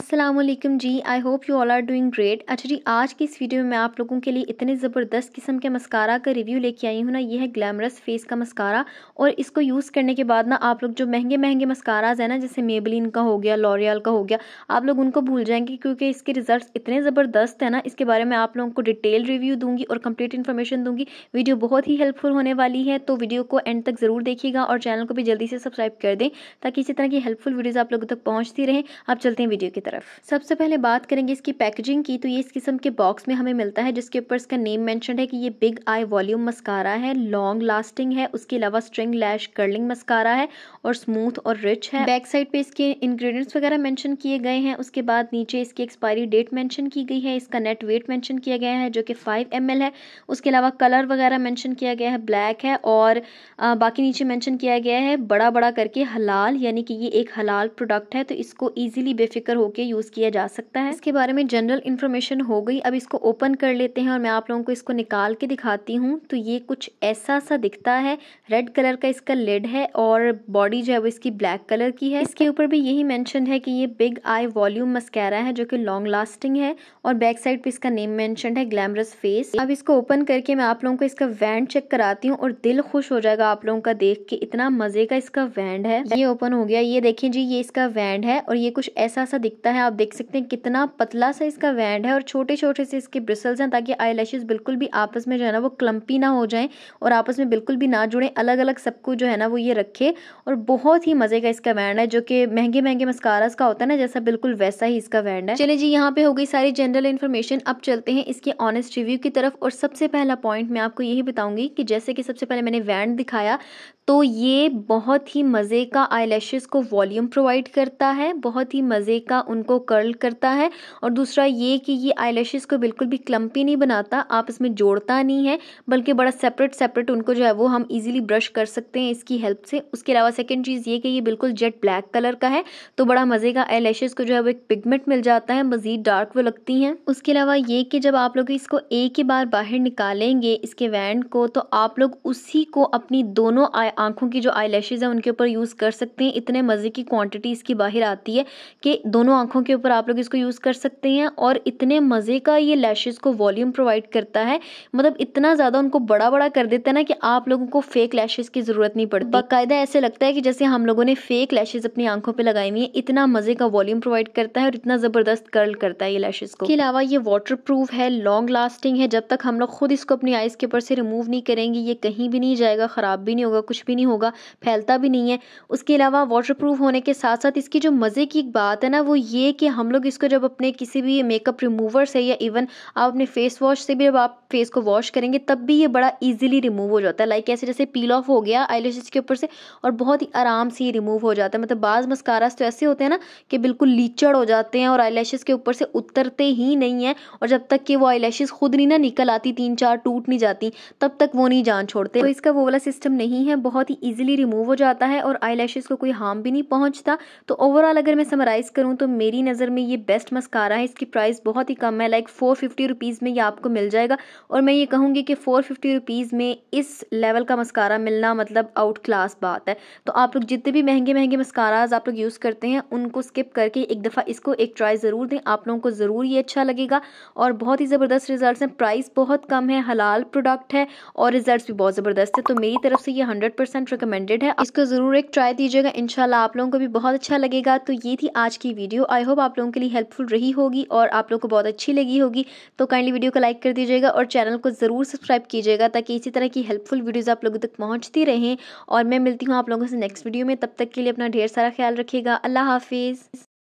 Aslam ji I hope you all are doing great अच्छा जी आज की इस वीडियो में मैं आप लोगों के लिए इतने ज़बरदस्त किस्म के मस्कारा का रिव्यू लेके आई हूँ ना ये है ग्लैमरस फेस का मस्कारा और इसको यूज़ करने के बाद ना आप लोग जो महंगे महंगे मस्काराज हैं ना जैसे मेबलिन का हो गया लॉरियल का हो गया आप लोग उनको भूल जाएंगे क्योंकि इसके रिजल्ट इतने ज़बरदस्त हैं ना इसके बारे में आप लोगों को डिटेल रिव्यू दूंगी और कम्प्लीट इन्फॉर्मेशन दूंगी वीडियो बहुत ही हेल्पफुल होने वाली है तो वीडियो को एंड तक ज़रूर देखिएगा और चैनल को भी जल्दी से सब्सक्राइब कर दें ताकि इसी तरह की हेल्पफुल वीडियोज़ आप लोगों तक पहुँचती रहें आप चलते हैं वीडियो की तरफ सबसे पहले बात करेंगे इसकी पैकेजिंग की तो ये इस किस्म के बॉक्स में हमें मिलता है जिसके ऊपर इसका नेम मैंशन है कि ये बिग आई वॉल्यूम मस्कारा है लॉन्ग लास्टिंग है उसके अलावा स्ट्रिंग लैश कर्लिंग मस्कारा है और स्मूथ और रिच है बैक साइड पे इसके इंग्रेडिएंट्स वगैरह मेंशन किए गए हैं उसके बाद नीचे इसकी एक्सपायरी डेट मेंशन की गई है इसका नेट वेट मेंशन किया गया है जो कि 5 एम है उसके अलावा कलर वगैरह मेंशन किया गया है ब्लैक है और आ, बाकी नीचे मेंशन किया गया है बड़ा बड़ा करके हलाल यानी कि ये एक हलाल प्रोडक्ट है तो इसको ईजिली बेफिक्र हो होकर यूज़ किया जा सकता है इसके बारे में जनरल इन्फॉर्मेशन हो गई अब इसको ओपन कर लेते हैं और मैं आप लोगों को इसको निकाल के दिखाती हूँ तो ये कुछ ऐसा सा दिखता है रेड कलर का इसका लेड है और बॉडी जो है वो इसकी ब्लैक कलर की है इसके ऊपर भी यही मैंशन है कि ये बिग आई वॉल्यूम मस्कैरा है जो कि लॉन्ग लास्टिंग है और बैक साइड पर इसका नेम मैंशन है ग्लैमरस फेस अब इसको ओपन करके मैं आप लोगों को इसका वैंड चेक कराती हूँ और दिल खुश हो जाएगा आप लोगों का देख के इतना मजे का इसका वैंड है ये ओपन हो गया ये देखें जी ये इसका वैंड है और ये कुछ ऐसा सा दिख दिखता है आप देख सकते हैं कितना पतला सा इसका वैंड है और छोटे छोटे से इसके ब्रिसल्स हैं ताकि आई बिल्कुल भी आपस में जो है ना वो क्लम्पी ना हो जाएं और आपस में बिल्कुल भी ना जुड़ें अलग अलग सबको जो है ना वो ये रखे और बहुत ही मज़े का इसका वैंड है जो कि महंगे महंगे मस्कारास का होता है ना जैसा बिल्कुल वैसा ही इसका वैंड है चले जी यहाँ पे हो गई सारी जनरल इन्फॉर्मेशन अब चलते हैं इसके ऑनेस्ट रिव्यू की तरफ और सबसे पहला पॉइंट मैं आपको यही बताऊंगी कि जैसे कि सबसे पहले मैंने वैंड दिखाया तो ये बहुत ही मज़े का आई को वॉल्यूम प्रोवाइड करता है बहुत ही मज़े का उनको कर्ल करता है और दूसरा ये कि ये आई को बिल्कुल भी क्लम्पी नहीं बनाता आप इसमें जोड़ता नहीं है बल्कि बड़ा सेपरेट सेपरेट उनको जो है वो हम इजीली ब्रश कर सकते हैं इसकी हेल्प से उसके अलावा सेकेंड चीज़ ये कि ये बिल्कुल जेट ब्लैक कलर का है तो बड़ा मज़े का आई को जो है वो एक पिगमेंट मिल जाता है मज़ीद डार्क वो लगती हैं उसके अलावा ये कि जब आप लोग इसको एक ही बार बाहर निकालेंगे इसके वैंड को तो आप लोग उसी को अपनी दोनों आंखों की जो आई हैं उनके ऊपर यूज़ कर सकते हैं इतने मज़े की क्वांटिटी इसकी बाहर आती है कि दोनों आंखों के ऊपर आप लोग इसको यूज़ कर सकते हैं और इतने मज़े का ये लैशेज़ को वॉल्यूम प्रोवाइड करता है मतलब इतना ज़्यादा उनको बड़ा बड़ा कर देता है ना कि आप लोगों को फेक लैशेज़ की ज़रूरत नहीं पड़ती बाकायदा ऐसे लगता है कि जैसे हम लोगों ने फेक लैशेज़ अपनी आंखों पर लगाई हुई है इतना मज़े का वॉल्यूम प्रोवाइड करता है और इतना ज़बरदस्त कर्ल करता है ये लैशेज़ को इसके अलावा ये वाटर है लॉन्ग लास्टिंग है जब तक हम लोग खुद इसको अपनी आइज़ के ऊपर से रिमूव नहीं करेंगे ये कहीं भी नहीं जाएगा ख़राब भी नहीं होगा कुछ भी नहीं होगा फैलता भी नहीं है उसके अलावा वाटर होने के साथ साथ इसकी जो मज़े की बात है ना वो ये कि हम लोग इसको जब अपने किसी भी मेकअप रिमूवर से या इवन आप अपने फेस वॉश से भी जब आप फेस को वॉश करेंगे तब भी ये बड़ा ईजिली रिमूव हो जाता है लाइक ऐसे जैसे पील ऑफ हो गया आई के ऊपर से और बहुत ही आराम से ये रिमूव हो जाता है मतलब बाज़ मस्कारास तो ऐसे होते हैं ना कि बिल्कुल लीचड़ हो जाते हैं और आई के ऊपर से उतरते ही नहीं है और जब तक कि वो आई खुद नहीं ना निकल आती तीन चार टूट नहीं जाती तब तक वो नहीं जान छोड़ते तो इसका वो वाला सिस्टम नहीं है बहुत ही ईजिली रिमूव हो जाता है और आई को कोई हार्म भी नहीं पहुँचता तो ओवरऑल अगर मैं समराइज़ करूँ तो मेरी नज़र में ये बेस्ट मस्कारा है इसकी प्राइस बहुत ही कम है लाइक फ़ोर फिफ्टी रुपीज़ में ये आपको मिल जाएगा और मैं ये कहूँगी कि फ़ोर फिफ्टी रुपीज़ में इस लेवल का मस्कारा मिलना मतलब आउट क्लास बात है तो आप लोग जितने भी महंगे महंगे मस्काराज आप लोग यूज़ करते हैं उनको स्किप करके एक दफ़ा इसको एक ट्राई ज़रूर दें आप लोगों को ज़रूर ये अच्छा लगेगा और बहुत ही ज़बरदस्त रिजल्ट हैं प्राइस बहुत कम है हलाल प्रोडक्ट है और रिजल्ट भी बहुत ज़बरदस्त है तो मेरी तरफ से ये हंड्रेड परसेंट रिकमेंडेड है इसको ज़रूर एक ट्राई दीजिएगा इनशाला आप लोगों को भी बहुत अच्छा लगेगा तो ये थी आज की वीडियो आई होप आप लोगों के लिए हेल्पफुल रही होगी और आप लोगों को बहुत अच्छी लगी होगी तो काइंडली वीडियो को लाइक कर दीजिएगा और चैनल को ज़रूर सब्सक्राइब कीजिएगा ताकि इसी तरह की हेल्पफुल वीडियोज़ आप लोगों तक पहुँचती रहें और मैं मिलती हूँ आप लोगों से नेक्स्ट वीडियो में तब तक के लिए अपना ढेर सारा ख्याल रखिएगा अल्लाह हाफिज़